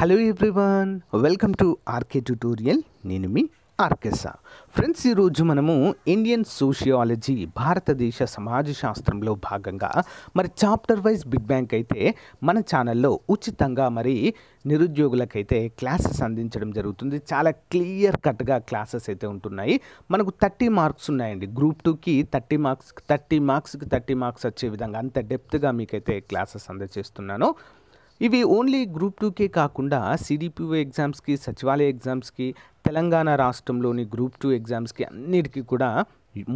hello everyone welcome to RK tutorial నేను మీ ఆర్కెసా friends ఈరోజు మనము ఇండియన్ సోషియాలజీ భారతదేశ సమాజ శాస్త్రంలో భాగంగా మరి చాప్టర్ వైజ్ బిగ్ బ్యాంక్ అయితే మన ఛానల్లో ఉచితంగా మరి నిరుద్యోగులకైతే క్లాసెస్ అందించడం జరుగుతుంది చాలా క్లియర్ కట్గా క్లాసెస్ అయితే ఉంటున్నాయి మనకు థర్టీ మార్క్స్ ఉన్నాయండి గ్రూప్ టూకి థర్టీ మార్క్స్ థర్టీ మార్క్స్కి థర్టీ మార్క్స్ వచ్చే విధంగా అంత డెప్త్గా మీకైతే క్లాసెస్ అందజేస్తున్నాను ఇవి ఓన్లీ గ్రూప్ టూకే కాకుండా సిడిపిఓ ఎగ్జామ్స్కి సచివాలయ ఎగ్జామ్స్కి తెలంగాణ రాష్ట్రంలోని గ్రూప్ టూ ఎగ్జామ్స్కి అన్నిటికీ కూడా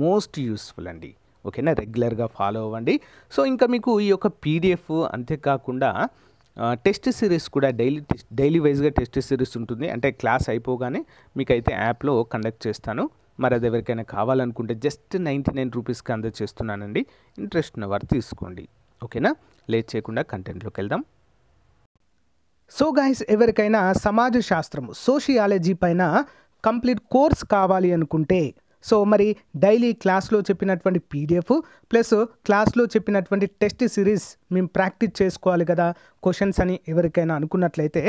మోస్ట్ యూస్ఫుల్ అండి ఓకేనా రెగ్యులర్గా ఫాలో అవ్వండి సో ఇంకా మీకు ఈ యొక్క పీడిఎఫ్ అంతేకాకుండా టెస్ట్ సిరీస్ కూడా డైలీ టెస్ట్ డైలీ వైజ్గా టెస్ట్ సిరీస్ ఉంటుంది అంటే క్లాస్ అయిపోగానే మీకైతే యాప్లో కండక్ట్ చేస్తాను మరి అది ఎవరికైనా కావాలనుకుంటే జస్ట్ నైంటీ నైన్ రూపీస్కి అందజేస్తున్నానండి ఇంట్రెస్ట్ ఉన్నవారు తీసుకోండి ఓకేనా లేట్ చేయకుండా కంటెంట్లోకి వెళ్దాం సో గాయస్ ఎవరికైనా సమాజ శాస్త్రము సోషియాలజీ పైన కంప్లీట్ కోర్స్ కావాలి అనుకుంటే సో మరి డైలీ క్లాస్లో చెప్పినటువంటి పీడిఎఫ్ ప్లస్ క్లాస్లో చెప్పినటువంటి టెస్ట్ సిరీస్ మేము ప్రాక్టీస్ చేసుకోవాలి కదా క్వశ్చన్స్ అని ఎవరికైనా అనుకున్నట్లయితే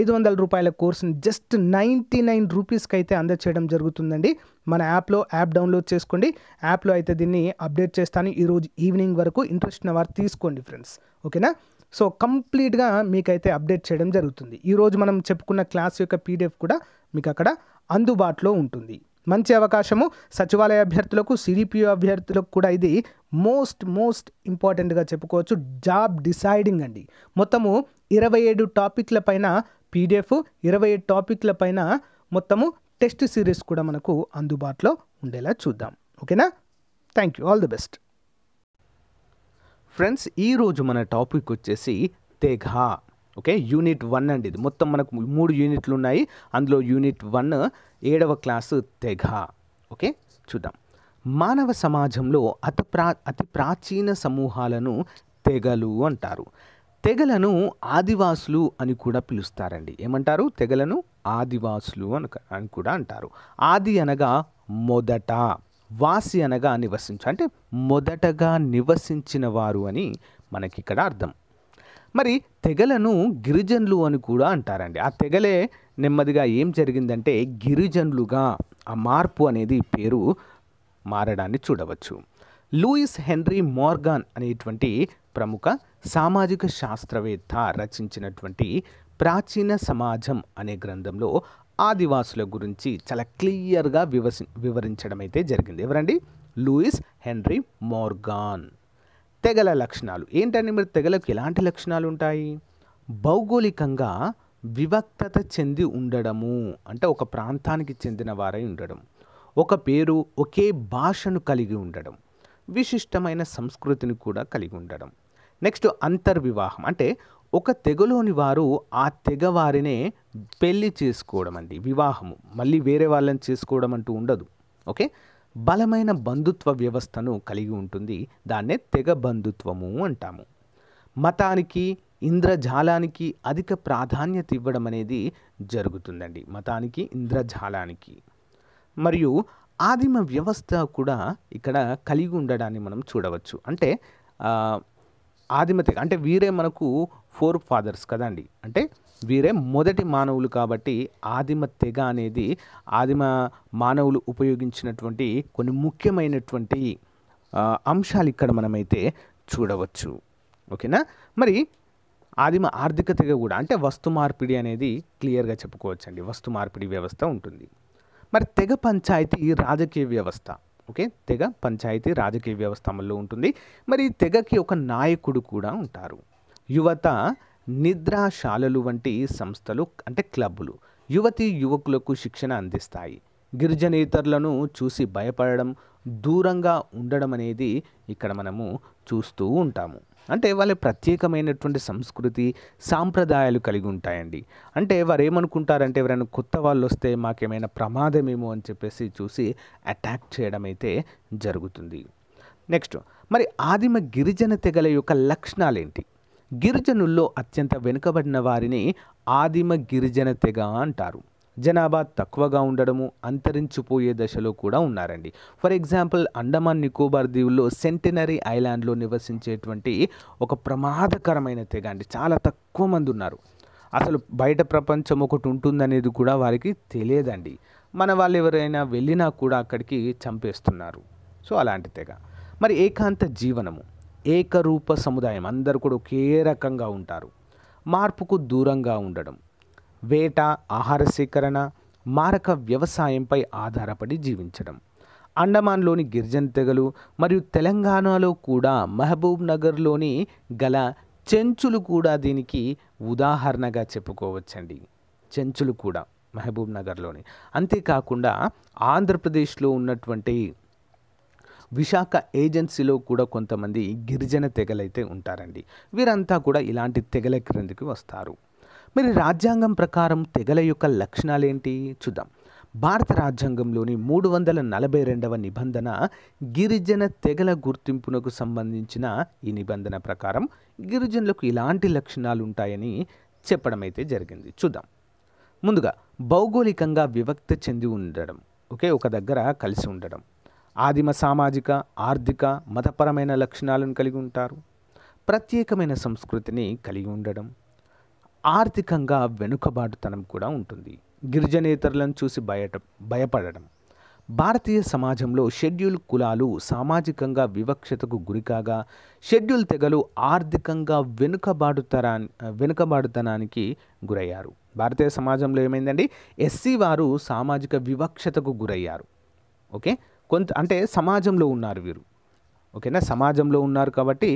ఐదు వందల రూపాయల కోర్సును జస్ట్ నైంటీ నైన్ రూపీస్కి అయితే అందచేయడం జరుగుతుందండి మన యాప్లో యాప్ డౌన్లోడ్ చేసుకోండి యాప్లో అయితే దీన్ని అప్డేట్ చేస్తాను ఈరోజు ఈవినింగ్ వరకు ఇంట్రెస్ట్ ఉన్న వారు తీసుకోండి ఫ్రెండ్స్ ఓకేనా సో కంప్లీట్గా మీకైతే అప్డేట్ చేయడం జరుగుతుంది ఈరోజు మనం చెప్పుకున్న క్లాస్ యొక్క పీడిఎఫ్ కూడా మీకు అక్కడ అందుబాటులో ఉంటుంది మంచి అవకాశము సచివాలయ అభ్యర్థులకు సిడిపిఓ అభ్యర్థులకు కూడా ఇది మోస్ట్ మోస్ట్ ఇంపార్టెంట్గా చెప్పుకోవచ్చు జాబ్ డిసైడింగ్ అండి మొత్తము ఇరవై ఏడు టాపిక్ల పైన పీడిఎఫ్ ఇరవై ఏడు టాపిక్ల పైన మొత్తము టెస్ట్ సిరీస్ కూడా మనకు అందుబాటులో ఉండేలా చూద్దాం ఓకేనా thank you all the best friends ఈరోజు మన టాపిక్ వచ్చేసి తెఘ ఓకే యూనిట్ వన్ అండి ఇది మొత్తం మనకు మూడు యూనిట్లు ఉన్నాయి అందులో యూనిట్ వన్ ఏడవ క్లాసు తెఘ ఓకే చూద్దాం మానవ సమాజంలో అతి ప్రా అతి ప్రాచీన సమూహాలను తెగలు అంటారు తెగలను ఆదివాసులు అని కూడా పిలుస్తారండి ఏమంటారు తెగలను ఆదివాసులు అని అని కూడా అంటారు ఆది అనగా మొదట వాసి అనగా నివసించు అంటే మొదటగా నివసించిన వారు అని మనకి ఇక్కడ అర్థం మరి తెగలను గిరిజనులు అని కూడా అంటారండి ఆ తెగలే నెమ్మదిగా ఏం జరిగిందంటే గిరిజనులుగా ఆ మార్పు అనేది పేరు మారడాన్ని చూడవచ్చు లూయిస్ హెన్రీ మోర్గాన్ అనేటువంటి ప్రముఖ సామాజిక శాస్త్రవేత్త రచించినటువంటి ప్రాచీన సమాజం అనే గ్రంథంలో ఆదివాసుల గురించి చాలా క్లియర్గా వివసి వివరించడం అయితే జరిగింది ఎవరండి లూయిస్ హెన్రీ మోర్గాన్ తెగల లక్షణాలు ఏంటంటే మీరు తెగలకు ఎలాంటి లక్షణాలు ఉంటాయి భౌగోళికంగా వివక్తత చెంది ఉండడము అంటే ఒక ప్రాంతానికి చెందిన వారై ఉండడం ఒక పేరు ఒకే భాషను కలిగి ఉండడం విశిష్టమైన సంస్కృతిని కూడా కలిగి ఉండడం నెక్స్ట్ అంతర్వివాహం అంటే ఒక తెగలోని వారు ఆ తెగ వారినే పెళ్లి చేసుకోవడం అండి వివాహము మళ్ళీ వేరే వాళ్ళని చేసుకోవడం అంటూ ఉండదు ఓకే బలమైన బంధుత్వ వ్యవస్థను కలిగి ఉంటుంది దాన్నే తెగ బంధుత్వము అంటాము మతానికి ఇంద్రజాలానికి అధిక ప్రాధాన్యత ఇవ్వడం అనేది జరుగుతుందండి మతానికి ఇంద్రజాలానికి మరియు ఆదిమ వ్యవస్థ కూడా ఇక్కడ కలిగి ఉండడాన్ని మనం చూడవచ్చు అంటే తెగ అంటే వీరే మనకు ఫోర్ ఫాదర్స్ కదండి అంటే వీరే మొదటి మానవులు కాబట్టి ఆదిమ తెగ అనేది ఆదిమ మానవులు ఉపయోగించినటువంటి కొన్ని ముఖ్యమైనటువంటి అంశాలు ఇక్కడ మనమైతే చూడవచ్చు ఓకేనా మరి ఆదిమ ఆర్థిక తెగ కూడా అంటే వస్తు మార్పిడి అనేది క్లియర్గా చెప్పుకోవచ్చండి వస్తు మార్పిడి వ్యవస్థ ఉంటుంది మరి తెగ పంచాయతీ రాజకీయ వ్యవస్థ ఓకే తెగ పంచాయతీ రాజకీయ వ్యవస్థలో ఉంటుంది మరి తెగకి ఒక నాయకుడు కూడా ఉంటారు యువత నిద్రాశాలలు వంటి సంస్థలు అంటే క్లబ్బులు యువతి యువకులకు శిక్షణ అందిస్తాయి గిరిజనేతరులను చూసి భయపడడం దూరంగా ఉండడం అనేది ఇక్కడ మనము చూస్తూ ఉంటాము అంటే వాళ్ళ ప్రత్యేకమైనటువంటి సంస్కృతి సాంప్రదాయాలు కలిగి ఉంటాయండి అంటే వారు ఏమనుకుంటారంటే ఎవరైనా కొత్త వాళ్ళు వస్తే మాకేమైనా ప్రమాదమేమో అని చెప్పేసి చూసి అటాక్ చేయడం అయితే జరుగుతుంది నెక్స్ట్ మరి ఆదిమ గిరిజన తెగల యొక్క లక్షణాలేంటి గిరిజనుల్లో అత్యంత వెనుకబడిన వారిని ఆదిమ గిరిజన తెగ అంటారు జనాభా తక్కువగా ఉండడము అంతరించిపోయే దశలో కూడా ఉన్నారండి ఫర్ ఎగ్జాంపుల్ అండమాన్ నికోబార్ దీవుల్లో సెంటినరీ ఐలాండ్లో నివసించేటువంటి ఒక ప్రమాదకరమైన తెగ అండి చాలా తక్కువ మంది ఉన్నారు అసలు బయట ప్రపంచం ఒకటి ఉంటుందనేది కూడా వారికి తెలియదండి మన వాళ్ళు ఎవరైనా వెళ్ళినా కూడా అక్కడికి చంపేస్తున్నారు సో అలాంటి తెగ మరి ఏకాంత జీవనము ఏకరూప సముదాయం అందరు కూడా ఒకే రకంగా ఉంటారు మార్పుకు దూరంగా ఉండడం వేట ఆహార సేకరణ మారక వ్యవసాయంపై ఆధారపడి జీవించడం అండమాన్లోని గిరిజన తెగలు మరియు తెలంగాణలో కూడా మహబూబ్ నగర్లోని గల చెంచులు కూడా దీనికి ఉదాహరణగా చెప్పుకోవచ్చండి చెంచులు కూడా మహబూబ్ నగర్లోని అంతేకాకుండా ఆంధ్రప్రదేశ్లో ఉన్నటువంటి విశాఖ ఏజెన్సీలో కూడా కొంతమంది గిరిజన తెగలైతే ఉంటారండి వీరంతా కూడా ఇలాంటి తెగల క్రిందికి వస్తారు మరి రాజ్యాంగం ప్రకారం తెగల యొక్క లక్షణాలు ఏంటి చూద్దాం భారత రాజ్యాంగంలోని మూడు వందల నలభై రెండవ నిబంధన గిరిజన తెగల గుర్తింపునకు సంబంధించిన ఈ నిబంధన ప్రకారం గిరిజనులకు ఇలాంటి లక్షణాలు ఉంటాయని చెప్పడం అయితే జరిగింది చూద్దాం ముందుగా భౌగోళికంగా వివక్త చెంది ఉండడం ఓకే ఒక దగ్గర కలిసి ఉండడం ఆదిమ సామాజిక ఆర్థిక మతపరమైన లక్షణాలను కలిగి ఉంటారు ప్రత్యేకమైన సంస్కృతిని కలిగి ఉండడం ఆర్థికంగా వెనుకబాటుతనం కూడా ఉంటుంది గిరిజనేతరులను చూసి బయట భయపడడం భారతీయ సమాజంలో షెడ్యూల్ కులాలు సామాజికంగా వివక్షతకు గురికాగా షెడ్యూల్ తెగలు ఆర్థికంగా వెనుకబాటుతరా వెనుకబాటుతనానికి గురయ్యారు భారతీయ సమాజంలో ఏమైందండి ఎస్సీ వారు సామాజిక వివక్షతకు గురయ్యారు ఓకే కొంత అంటే సమాజంలో ఉన్నారు వీరు ఓకేనా సమాజంలో ఉన్నారు కాబట్టి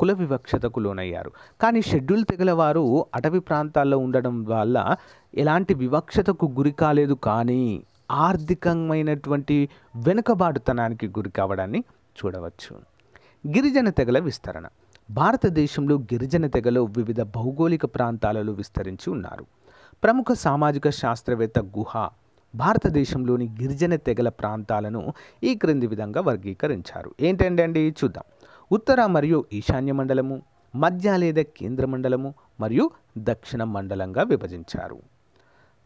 కుల వివక్షతకు లోనయ్యారు కానీ షెడ్యూల్ తెగల వారు అటవీ ప్రాంతాల్లో ఉండడం వల్ల ఎలాంటి వివక్షతకు గురి కాలేదు కానీ ఆర్థికమైనటువంటి వెనుకబాటుతనానికి గురి కావడాన్ని చూడవచ్చు గిరిజన తెగల విస్తరణ భారతదేశంలో గిరిజన తెగలు వివిధ భౌగోళిక ప్రాంతాలలో విస్తరించి ఉన్నారు ప్రముఖ సామాజిక శాస్త్రవేత్త గుహ భారతదేశంలోని గిరిజన తెగల ప్రాంతాలను ఈ క్రింది విధంగా వర్గీకరించారు ఏంటంటే అండి చూద్దాం ఉత్తర మరియు ఈశాన్య మండలము మధ్య లేదా కేంద్ర మండలము మరియు దక్షిణ మండలంగా విభజించారు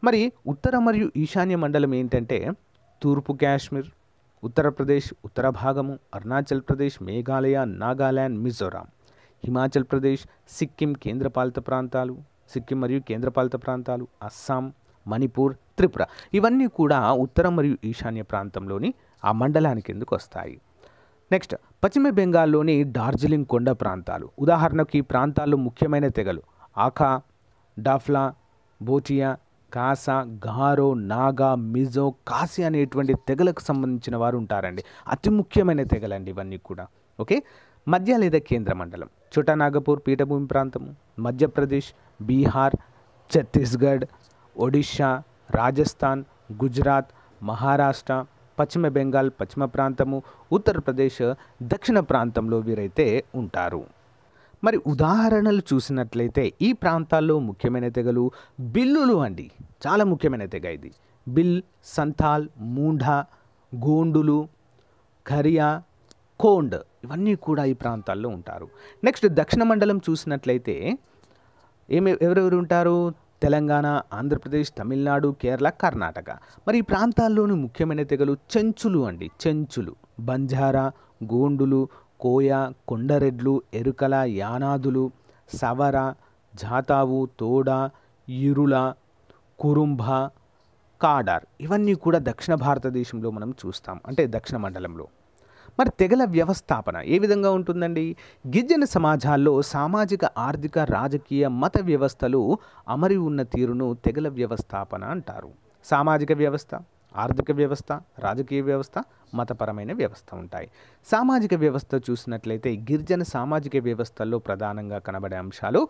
మరి ఉత్తర మరియు ఈశాన్య మండలం ఏంటంటే తూర్పు కాశ్మీర్ ఉత్తరప్రదేశ్ ఉత్తర భాగము అరుణాచల్ ప్రదేశ్ మేఘాలయ నాగాల్యాండ్ మిజోరాం హిమాచల్ ప్రదేశ్ సిక్కిం కేంద్రపాలిత ప్రాంతాలు సిక్కిం మరియు కేంద్రపాలిత ప్రాంతాలు అస్సాం మణిపూర్ త్రిపుర ఇవన్నీ కూడా ఉత్తర మరియు ఈశాన్య ప్రాంతంలోని ఆ మండలానికి ఎందుకు వస్తాయి నెక్స్ట్ పశ్చిమ బెంగాల్లోని డార్జిలింగ్ కొండ ప్రాంతాలు ఉదాహరణకు ఈ ప్రాంతాల్లో ముఖ్యమైన తెగలు ఆఖా డాఫ్లా బోచియా కాసా గారో నాగా మిజో కాసి అనేటువంటి తెగలకు సంబంధించిన వారు ఉంటారండి అతి ముఖ్యమైన తెగలండి ఇవన్నీ కూడా ఓకే మధ్య లేదా కేంద్ర మండలం చోటా నాగపూర్ పీఠభూమి ప్రాంతము మధ్యప్రదేశ్ బీహార్ ఛత్తీస్గఢ్ ఒడిషా రాజస్థాన్ గుజరాత్ మహారాష్ట్ర పశ్చిమ బెంగాల్ పశ్చిమ ప్రాంతము ఉత్తరప్రదేశ్ దక్షిణ ప్రాంతంలో వీరైతే ఉంటారు మరి ఉదాహరణలు చూసినట్లయితే ఈ ప్రాంతాల్లో ముఖ్యమైన తెగలు బిల్లులు అండి చాలా ముఖ్యమైన తెగ ఇది బిల్ సంథాల్ మూఢ గోండులు ఖరియా కోండ్ ఇవన్నీ కూడా ఈ ప్రాంతాల్లో ఉంటారు నెక్స్ట్ దక్షిణ మండలం చూసినట్లయితే ఏమి ఎవరెవరు ఉంటారు తెలంగాణ ఆంధ్రప్రదేశ్ తమిళనాడు కేరళ కర్ణాటక మరి ఈ ప్రాంతాల్లోని ముఖ్యమైన తెగలు చెంచులు అండి చెంచులు బంజారా గోండులు కోయ కొండరెడ్లు ఎరుకల యానాదులు సవర జాతావు తోడ ఇరుల కురుంభ కాడార్ ఇవన్నీ కూడా దక్షిణ భారతదేశంలో మనం చూస్తాం అంటే దక్షిణ మండలంలో మరి తెగల వ్యవస్థాపన ఏ విధంగా ఉంటుందండి గిరిజన సమాజాల్లో సామాజిక ఆర్థిక రాజకీయ మత వ్యవస్థలు అమరి ఉన్న తీరును తెగల వ్యవస్థాపన అంటారు సామాజిక వ్యవస్థ ఆర్థిక వ్యవస్థ రాజకీయ వ్యవస్థ మతపరమైన వ్యవస్థ ఉంటాయి సామాజిక వ్యవస్థ చూసినట్లయితే గిరిజన సామాజిక వ్యవస్థల్లో ప్రధానంగా కనబడే అంశాలు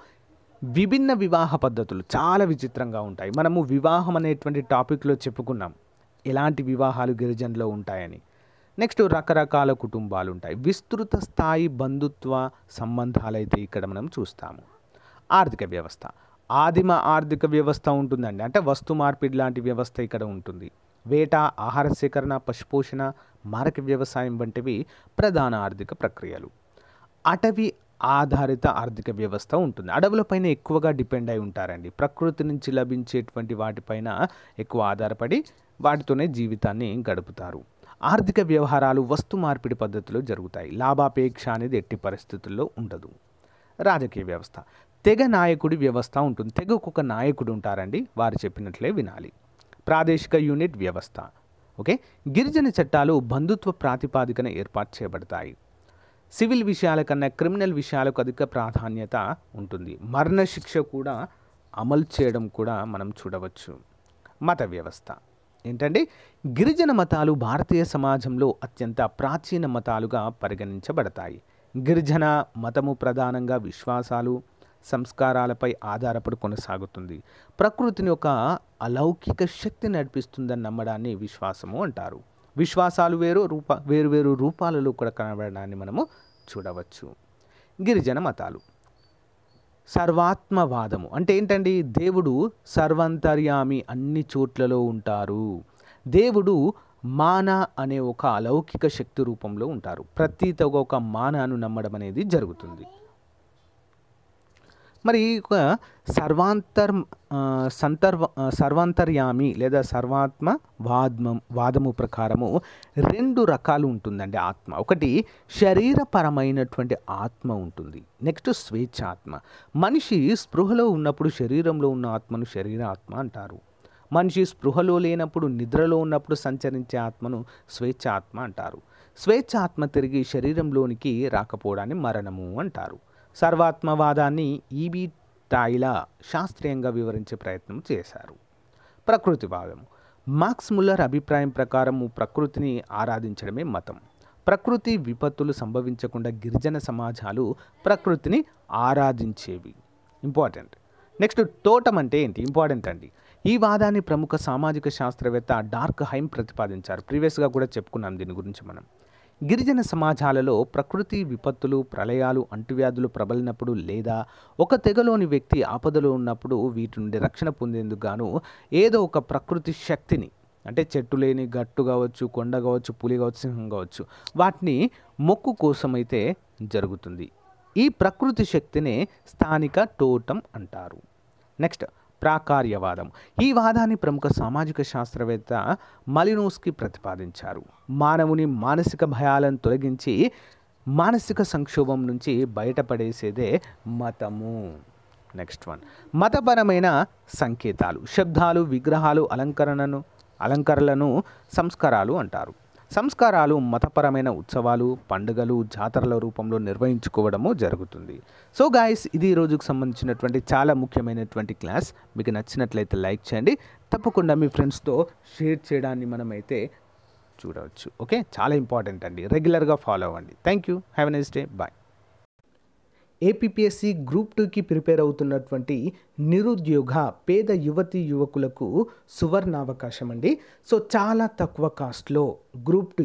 విభిన్న వివాహ పద్ధతులు చాలా విచిత్రంగా ఉంటాయి మనము వివాహం అనేటువంటి టాపిక్లో చెప్పుకున్నాం ఎలాంటి వివాహాలు గిరిజనలో ఉంటాయని నెక్స్ట్ రకరకాల కుటుంబాలు ఉంటాయి విస్తృత స్థాయి బంధుత్వ సంబంధాలైతే ఇక్కడ మనం చూస్తాము ఆర్థిక వ్యవస్థ ఆదిమ ఆర్థిక వ్యవస్థ ఉంటుందండి అంటే వస్తు మార్పిడి లాంటి వ్యవస్థ ఇక్కడ ఉంటుంది వేట ఆహార సేకరణ పశుపోషణ మారక వ్యవసాయం వంటివి ప్రధాన ఆర్థిక ప్రక్రియలు అటవీ ఆధారిత ఆర్థిక వ్యవస్థ ఉంటుంది అడవులపైన ఎక్కువగా డిపెండ్ అయి ఉంటారండి ప్రకృతి నుంచి లభించేటువంటి వాటిపైన ఎక్కువ ఆధారపడి వాటితోనే జీవితాన్ని గడుపుతారు ఆర్థిక వ్యవహారాలు వస్తు మార్పిడి పద్ధతిలో జరుగుతాయి లాభాపేక్ష అనేది ఎట్టి పరిస్థితుల్లో ఉండదు రాజకీయ వ్యవస్థ తెగ నాయకుడి వ్యవస్థ ఉంటుంది తెగకు ఒక నాయకుడు ఉంటారండి వారు చెప్పినట్లే వినాలి ప్రాదేశిక యూనిట్ వ్యవస్థ ఓకే గిరిజన చట్టాలు బంధుత్వ ప్రాతిపాదికన ఏర్పాటు చేయబడతాయి సివిల్ విషయాల కన్నా క్రిమినల్ విషయాలకు అధిక ప్రాధాన్యత ఉంటుంది మరణశిక్ష కూడా అమలు చేయడం కూడా మనం చూడవచ్చు మత వ్యవస్థ ఏంటంటే గిరిజన మతాలు భారతీయ సమాజంలో అత్యంత ప్రాచీన మతాలుగా పరిగణించబడతాయి గిరిజన మతము ప్రధానంగా విశ్వాసాలు సంస్కారాలపై ఆధారపడి కొనసాగుతుంది ప్రకృతిని ఒక అలౌకిక శక్తి నడిపిస్తుందని నమ్మడాన్ని విశ్వాసము అంటారు విశ్వాసాలు వేరు రూప వేరు వేరు రూపాలలో కూడా కనబడడాన్ని మనము చూడవచ్చు గిరిజన మతాలు సర్వాత్మవాదము అంటే ఏంటండి దేవుడు సర్వంతర్యామి అన్ని చోట్లలో ఉంటారు దేవుడు మాన అనే ఒక అలౌకిక శక్తి రూపంలో ఉంటారు ప్రతీత ఒక మానను నమ్మడం అనేది జరుగుతుంది మరి సర్వాంతర్ సంతర్వ సర్వాంతర్యామి లేదా సర్వాత్మ వాద్మ వాదము ప్రకారము రెండు రకాలు ఉంటుందండి ఆత్మ ఒకటి శరీరపరమైనటువంటి ఆత్మ ఉంటుంది నెక్స్ట్ స్వేచ్ఛాత్మ మనిషి స్పృహలో ఉన్నప్పుడు శరీరంలో ఉన్న ఆత్మను శరీరాత్మ అంటారు మనిషి స్పృహలో లేనప్పుడు నిద్రలో ఉన్నప్పుడు సంచరించే ఆత్మను స్వేచ్ఛాత్మ అంటారు స్వేచ్ఛాత్మ తిరిగి శరీరంలోనికి రాకపోవడాన్ని మరణము అంటారు సర్వాత్మవాదాన్ని ఈబీ టాయిలా శాస్త్రీయంగా వివరించే ప్రయత్నం చేశారు ప్రకృతివాదం మార్క్స్ ముల్లర్ అభిప్రాయం ప్రకారం ప్రకృతిని ఆరాధించడమే మతం ప్రకృతి విపత్తులు సంభవించకుండా గిరిజన సమాజాలు ప్రకృతిని ఆరాధించేవి ఇంపార్టెంట్ నెక్స్ట్ తోటం అంటే ఏంటి ఇంపార్టెంట్ అండి ఈ వాదాన్ని ప్రముఖ సామాజిక శాస్త్రవేత్త డార్క్ హైమ్ ప్రతిపాదించారు ప్రీవియస్గా కూడా చెప్పుకున్నాం దీని గురించి మనం గిరిజన సమాజాలలో ప్రకృతి విపత్తులు ప్రళయాలు అంటువ్యాధులు ప్రబలినప్పుడు లేదా ఒక తెగలోని వ్యక్తి ఆపదలో ఉన్నప్పుడు వీటి నుండి రక్షణ పొందేందుకు గాను ఏదో ఒక ప్రకృతి శక్తిని అంటే చెట్టు లేని గట్టు కావచ్చు కొండ కావచ్చు పులి కావచ్చు సింహం కావచ్చు వాటిని మొక్కు కోసమైతే జరుగుతుంది ఈ ప్రకృతి శక్తినే స్థానిక టోటం అంటారు నెక్స్ట్ ప్రాకార్యవాదం ఈ వాదాన్ని ప్రముఖ సామాజిక శాస్త్రవేత్త మలినోస్కి ప్రతిపాదించారు మానవుని మానసిక భయాలను తొలగించి మానసిక సంక్షోభం నుంచి బయటపడేసేదే మతము నెక్స్ట్ వన్ మతపరమైన సంకేతాలు శబ్దాలు విగ్రహాలు అలంకరణను అలంకరణలను సంస్కారాలు అంటారు సంస్కారాలు మతపరమైన ఉత్సవాలు పండుగలు జాతరల రూపంలో నిర్వహించుకోవడము జరుగుతుంది సో గాయస్ ఇది రోజుకు సంబంధించినటువంటి చాలా ముఖ్యమైనటువంటి క్లాస్ మీకు నచ్చినట్లయితే లైక్ చేయండి తప్పకుండా మీ ఫ్రెండ్స్తో షేర్ చేయడాన్ని మనమైతే చూడవచ్చు ఓకే చాలా ఇంపార్టెంట్ అండి రెగ్యులర్గా ఫాలో అవ్వండి thank you have a nice day bye APSC group టూకి ప్రిపేర్ అవుతున్నటువంటి నిరుద్యోగ పేద యువతి యువకులకు సువర్ణావకాశం అండి సో చాలా తక్కువ కాస్ట్లో గ్రూప్ టూ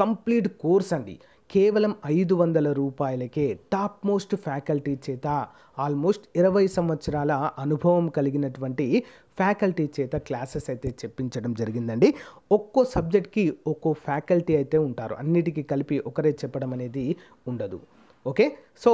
కంప్లీట్ కోర్స్ అండి కేవలం ఐదు వందల రూపాయలకే టాప్ మోస్ట్ ఫ్యాకల్టీ చేత ఆల్మోస్ట్ ఇరవై సంవత్సరాల అనుభవం కలిగినటువంటి ఫ్యాకల్టీ చేత క్లాసెస్ అయితే చెప్పించడం జరిగిందండి ఒక్కో సబ్జెక్ట్కి ఒక్కో ఫ్యాకల్టీ అయితే ఉంటారు అన్నిటికీ కలిపి ఒకరే చెప్పడం అనేది ఉండదు ఓకే సో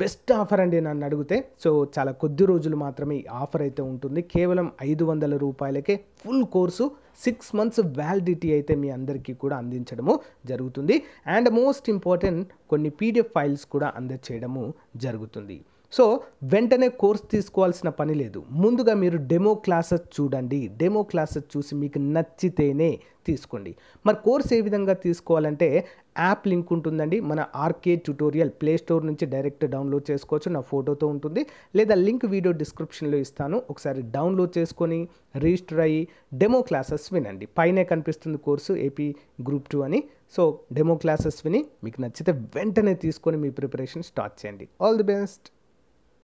బెస్ట్ ఆఫర్ అండి నన్ను అడిగితే సో చాలా కొద్ది రోజులు మాత్రమే ఈ ఆఫర్ అయితే ఉంటుంది కేవలం ఐదు వందల రూపాయలకే full course six months validity అయితే మీ అందరికీ కూడా అందించడము జరుగుతుంది అండ్ మోస్ట్ ఇంపార్టెంట్ కొన్ని పీడిఎఫ్ ఫైల్స్ కూడా అందచేయడము జరుగుతుంది సో వెంటనే కోర్స్ తీసుకోవాల్సిన పని లేదు ముందుగా మీరు డెమో క్లాసెస్ చూడండి డెమో క్లాసెస్ చూసి మీకు నచ్చితేనే తీసుకోండి మరి కోర్స్ ఏ విధంగా తీసుకోవాలంటే యాప్ లింక్ ఉంటుందండి మన ఆర్కే ట్యూటోరియల్ ప్లే స్టోర్ నుంచి డైరెక్ట్ డౌన్లోడ్ చేసుకోవచ్చు నా ఫోటోతో ఉంటుంది లేదా లింక్ వీడియో డిస్క్రిప్షన్లో ఇస్తాను ఒకసారి డౌన్లోడ్ చేసుకొని రిజిస్టర్ అయ్యి డెమో క్లాసెస్ వినండి పైనే కనిపిస్తుంది కోర్సు ఏపీ గ్రూప్ టూ అని సో డెమో క్లాసెస్ విని మీకు నచ్చితే వెంటనే తీసుకొని మీ ప్రిపరేషన్ స్టార్ట్ చేయండి ఆల్ ది బెస్ట్